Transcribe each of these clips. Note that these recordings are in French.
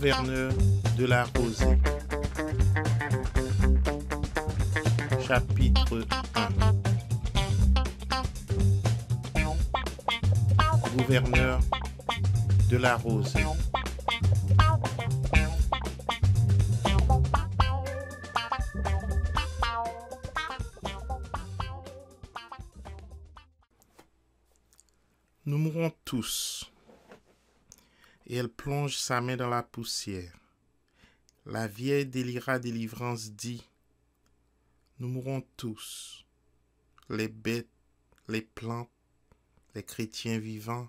gouverneur de la Rosée. Chapitre 1 Gouverneur de la rose. Nous mourrons tous et elle plonge sa main dans la poussière. La vieille délira délivrance dit Nous mourrons tous, les bêtes, les plantes, les chrétiens vivants.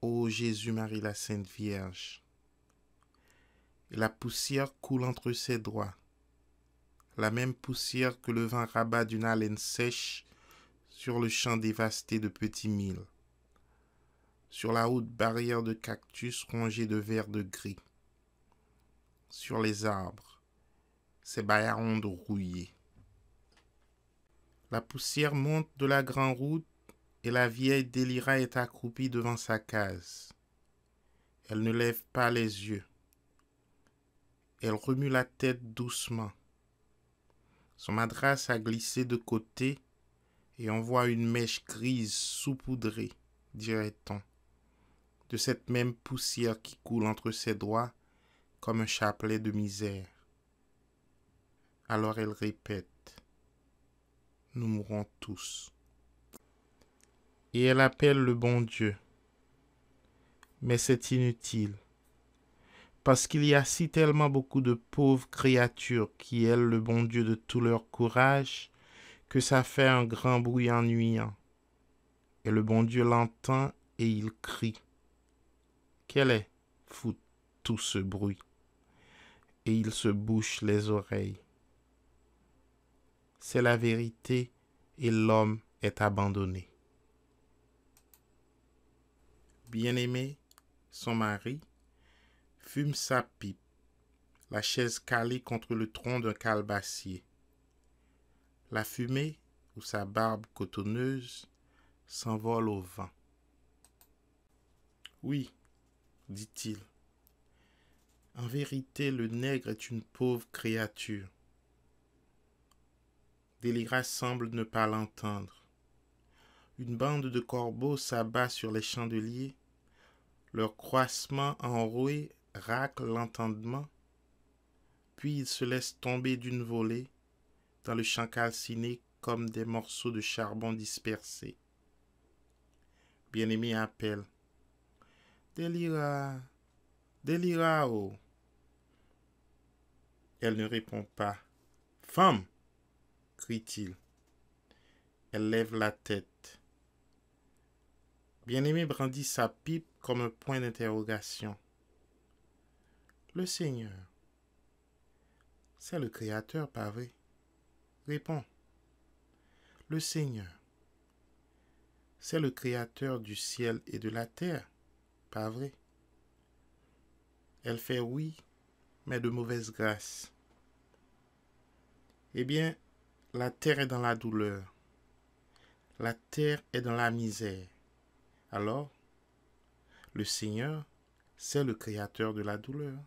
Ô Jésus-Marie, la Sainte Vierge. Et la poussière coule entre ses doigts, la même poussière que le vent rabat d'une haleine sèche sur le champ dévasté de petits milles. Sur la haute barrière de cactus rongée de verre de gris. Sur les arbres, ces rondes rouillées. La poussière monte de la grande route et la vieille délira est accroupie devant sa case. Elle ne lève pas les yeux. Elle remue la tête doucement. Son madras a glissé de côté et on voit une mèche grise saupoudrée, dirait-on de cette même poussière qui coule entre ses doigts comme un chapelet de misère. Alors elle répète, nous mourrons tous. Et elle appelle le bon Dieu. Mais c'est inutile, parce qu'il y a si tellement beaucoup de pauvres créatures qui aiment le bon Dieu de tout leur courage, que ça fait un grand bruit ennuyant. Et le bon Dieu l'entend et il crie. Quel est fou tout ce bruit Et il se bouche les oreilles. C'est la vérité et l'homme est abandonné. Bien-aimé, son mari, fume sa pipe, la chaise calée contre le tronc d'un calebassier. La fumée, ou sa barbe cotonneuse, s'envole au vent. Oui, dit-il. En vérité, le nègre est une pauvre créature. Delira semble ne pas l'entendre. Une bande de corbeaux s'abat sur les chandeliers. Leur croissement enroué racle l'entendement. Puis ils se laissent tomber d'une volée dans le champ calciné comme des morceaux de charbon dispersés. Bien-aimé appelle. Délira, oh Elle ne répond pas. Femme, crie-t-il. Elle lève la tête. Bien-aimé brandit sa pipe comme un point d'interrogation. Le Seigneur, c'est le Créateur, pas vrai? Réponds. Le Seigneur, c'est le Créateur du ciel et de la terre. Pas vrai? Elle fait oui, mais de mauvaise grâce. Eh bien, la terre est dans la douleur. La terre est dans la misère. Alors, le Seigneur, c'est le créateur de la douleur.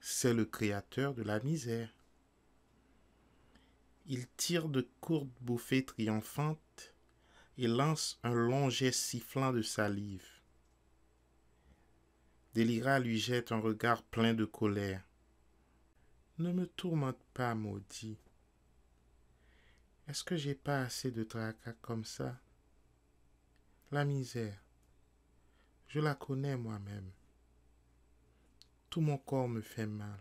C'est le créateur de la misère. Il tire de courtes bouffées triomphantes et lance un long jet sifflant de salive. Delira lui jette un regard plein de colère. Ne me tourmente pas, maudit. Est-ce que j'ai pas assez de tracas comme ça La misère. Je la connais moi-même. Tout mon corps me fait mal.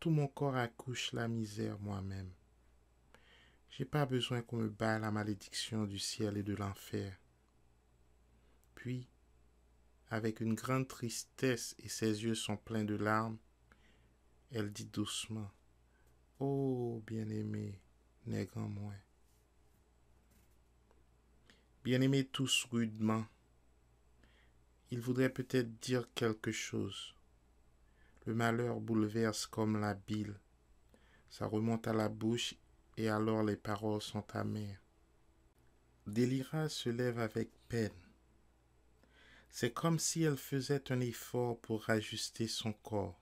Tout mon corps accouche la misère moi-même. J'ai pas besoin qu'on me bat la malédiction du ciel et de l'enfer. Puis, avec une grande tristesse et ses yeux sont pleins de larmes, elle dit doucement Oh, bien-aimé, nègre moi. bien aimé !» tous rudement, il voudrait peut-être dire quelque chose. Le malheur bouleverse comme la bile. Ça remonte à la bouche et alors les paroles sont amères. Délira se lève avec peine. C'est comme si elle faisait un effort pour ajuster son corps.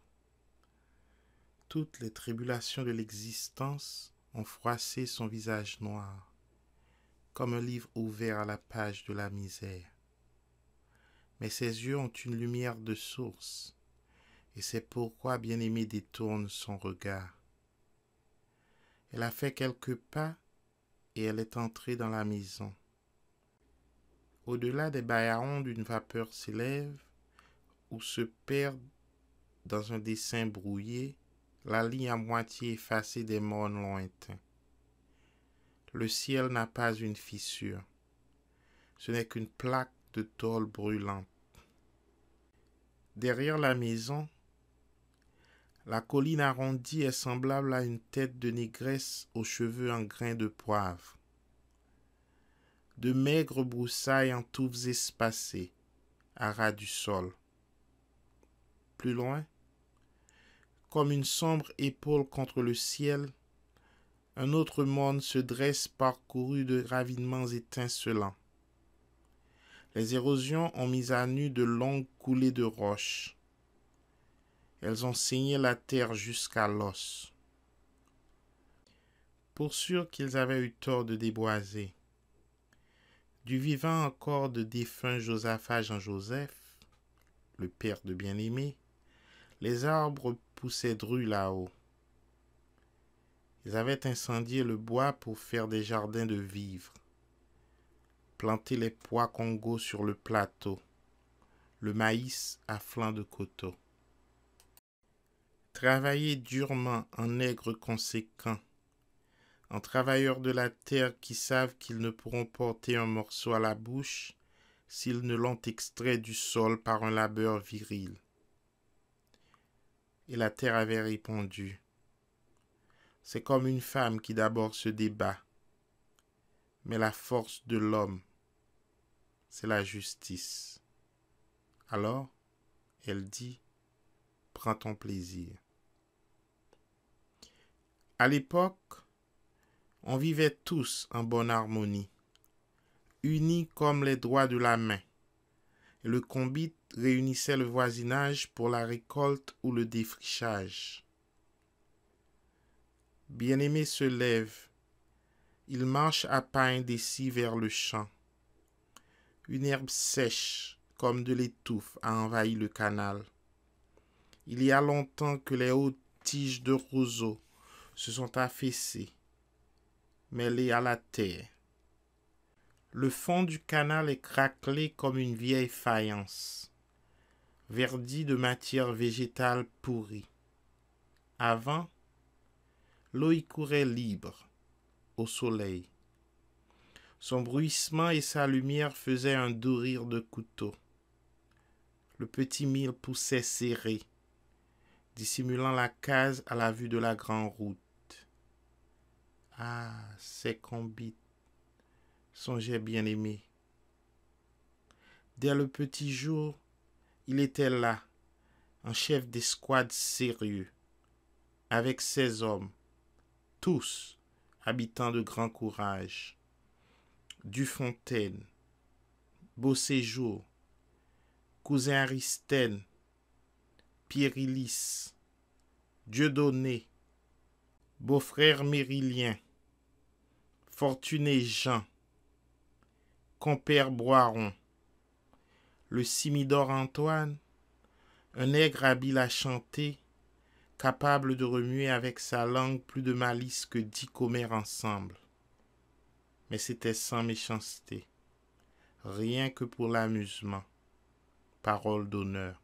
Toutes les tribulations de l'existence ont froissé son visage noir, comme un livre ouvert à la page de la misère. Mais ses yeux ont une lumière de source, et c'est pourquoi bien-aimé détourne son regard. Elle a fait quelques pas et elle est entrée dans la maison. Au-delà des baillons d'une vapeur s'élève, ou se perd dans un dessin brouillé, la ligne à moitié effacée des mornes lointains. Le ciel n'a pas une fissure, ce n'est qu'une plaque de tôle brûlante. Derrière la maison, la colline arrondie est semblable à une tête de négresse aux cheveux en grains de poivre de maigres broussailles en touffes espacées, à ras du sol. Plus loin, comme une sombre épaule contre le ciel, un autre monde se dresse parcouru de ravinements étincelants. Les érosions ont mis à nu de longues coulées de roches. Elles ont saigné la terre jusqu'à l'os. Pour sûr qu'ils avaient eu tort de déboiser du vivant encore de défunt Josaphat Jean-Joseph, le père de bien-aimé, les arbres poussaient dru là-haut. Ils avaient incendié le bois pour faire des jardins de vivres, planté les pois Congo sur le plateau, le maïs à flanc de coteau. Travailler durement en aigre conséquent, un travailleur de la terre qui savent qu'ils ne pourront porter un morceau à la bouche s'ils ne l'ont extrait du sol par un labeur viril. Et la terre avait répondu. C'est comme une femme qui d'abord se débat, mais la force de l'homme, c'est la justice. Alors, elle dit, prends ton plaisir. À l'époque, on vivait tous en bonne harmonie, unis comme les doigts de la main. Le comite réunissait le voisinage pour la récolte ou le défrichage. Bien-aimé se lève, il marche à pas indécis vers le champ. Une herbe sèche, comme de l'étouffe, a envahi le canal. Il y a longtemps que les hautes tiges de roseaux se sont affaissées Mêlé à la terre. Le fond du canal est craquelé comme une vieille faïence, verdi de matière végétale pourrie. Avant, l'eau y courait libre, au soleil. Son bruissement et sa lumière faisaient un doux rire de couteau. Le petit mille poussait serré, dissimulant la case à la vue de la grande route. Ah, ces combites, songeait bien-aimé. Dès le petit jour, il était là, un chef d'escouade sérieux, avec ses hommes, tous habitants de grand courage. Dufontaine, séjour, Cousin Aristène, Pierre Dieudonné, Beau-frère Mérilien, Fortuné Jean, compère Boiron, le Simidor Antoine, un aigre habile à chanter, capable de remuer avec sa langue plus de malice que dix commères ensemble. Mais c'était sans méchanceté, rien que pour l'amusement. Parole d'honneur.